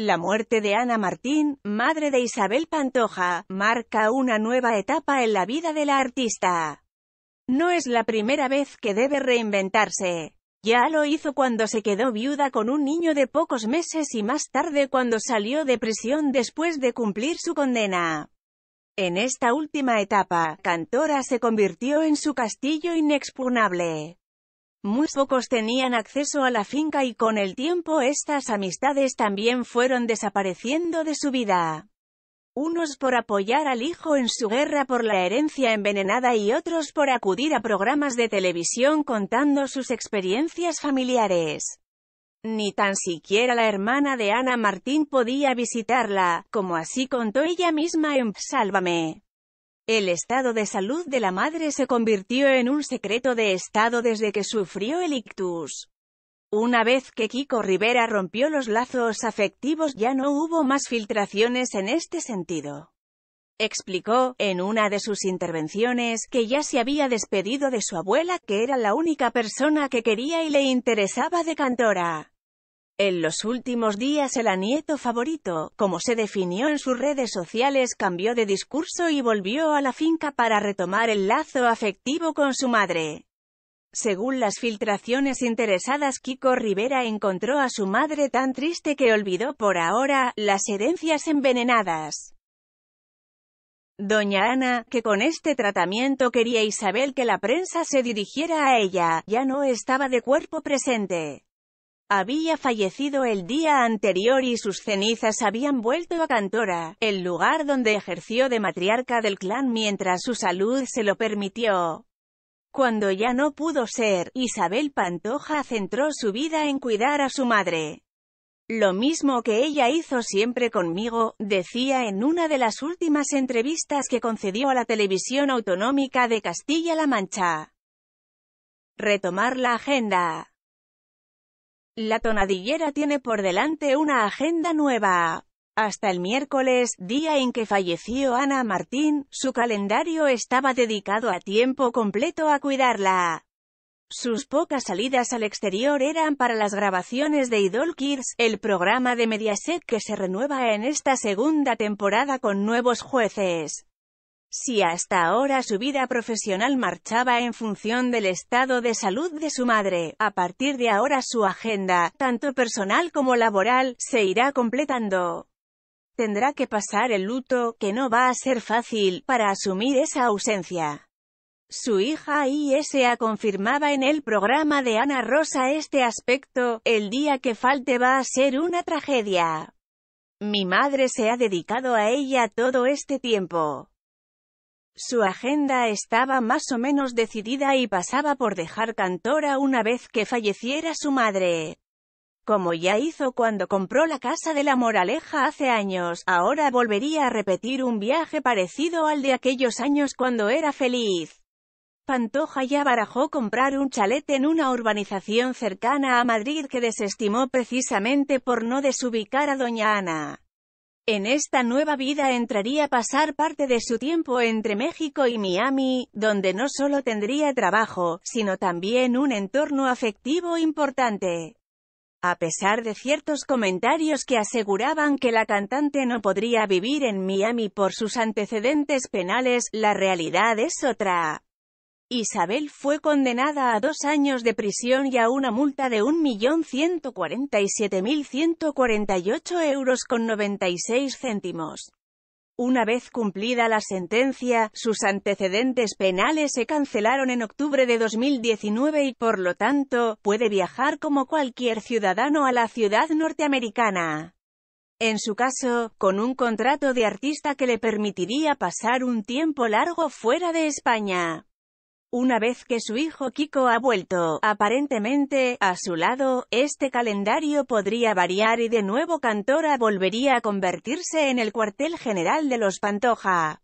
La muerte de Ana Martín, madre de Isabel Pantoja, marca una nueva etapa en la vida de la artista. No es la primera vez que debe reinventarse. Ya lo hizo cuando se quedó viuda con un niño de pocos meses y más tarde cuando salió de prisión después de cumplir su condena. En esta última etapa, Cantora se convirtió en su castillo inexpugnable. Muy pocos tenían acceso a la finca y con el tiempo estas amistades también fueron desapareciendo de su vida. Unos por apoyar al hijo en su guerra por la herencia envenenada y otros por acudir a programas de televisión contando sus experiencias familiares. Ni tan siquiera la hermana de Ana Martín podía visitarla, como así contó ella misma en Sálvame. El estado de salud de la madre se convirtió en un secreto de estado desde que sufrió el ictus. Una vez que Kiko Rivera rompió los lazos afectivos ya no hubo más filtraciones en este sentido. Explicó, en una de sus intervenciones, que ya se había despedido de su abuela que era la única persona que quería y le interesaba de cantora. En los últimos días el anieto favorito, como se definió en sus redes sociales, cambió de discurso y volvió a la finca para retomar el lazo afectivo con su madre. Según las filtraciones interesadas, Kiko Rivera encontró a su madre tan triste que olvidó por ahora las herencias envenenadas. Doña Ana, que con este tratamiento quería Isabel que la prensa se dirigiera a ella, ya no estaba de cuerpo presente había fallecido el día anterior y sus cenizas habían vuelto a Cantora, el lugar donde ejerció de matriarca del clan mientras su salud se lo permitió. Cuando ya no pudo ser, Isabel Pantoja centró su vida en cuidar a su madre. Lo mismo que ella hizo siempre conmigo, decía en una de las últimas entrevistas que concedió a la televisión autonómica de Castilla-La Mancha. Retomar la agenda la tonadillera tiene por delante una agenda nueva. Hasta el miércoles, día en que falleció Ana Martín, su calendario estaba dedicado a tiempo completo a cuidarla. Sus pocas salidas al exterior eran para las grabaciones de Idol Kids, el programa de Mediaset que se renueva en esta segunda temporada con nuevos jueces. Si hasta ahora su vida profesional marchaba en función del estado de salud de su madre, a partir de ahora su agenda, tanto personal como laboral, se irá completando. Tendrá que pasar el luto, que no va a ser fácil, para asumir esa ausencia. Su hija ISA confirmaba en el programa de Ana Rosa este aspecto, el día que falte va a ser una tragedia. Mi madre se ha dedicado a ella todo este tiempo. Su agenda estaba más o menos decidida y pasaba por dejar Cantora una vez que falleciera su madre. Como ya hizo cuando compró la casa de la Moraleja hace años, ahora volvería a repetir un viaje parecido al de aquellos años cuando era feliz. Pantoja ya barajó comprar un chalet en una urbanización cercana a Madrid que desestimó precisamente por no desubicar a Doña Ana. En esta nueva vida entraría a pasar parte de su tiempo entre México y Miami, donde no solo tendría trabajo, sino también un entorno afectivo importante. A pesar de ciertos comentarios que aseguraban que la cantante no podría vivir en Miami por sus antecedentes penales, la realidad es otra. Isabel fue condenada a dos años de prisión y a una multa de 1.147.148 euros con 96 céntimos. Una vez cumplida la sentencia, sus antecedentes penales se cancelaron en octubre de 2019 y, por lo tanto, puede viajar como cualquier ciudadano a la ciudad norteamericana. En su caso, con un contrato de artista que le permitiría pasar un tiempo largo fuera de España. Una vez que su hijo Kiko ha vuelto, aparentemente, a su lado, este calendario podría variar y de nuevo Cantora volvería a convertirse en el cuartel general de los Pantoja.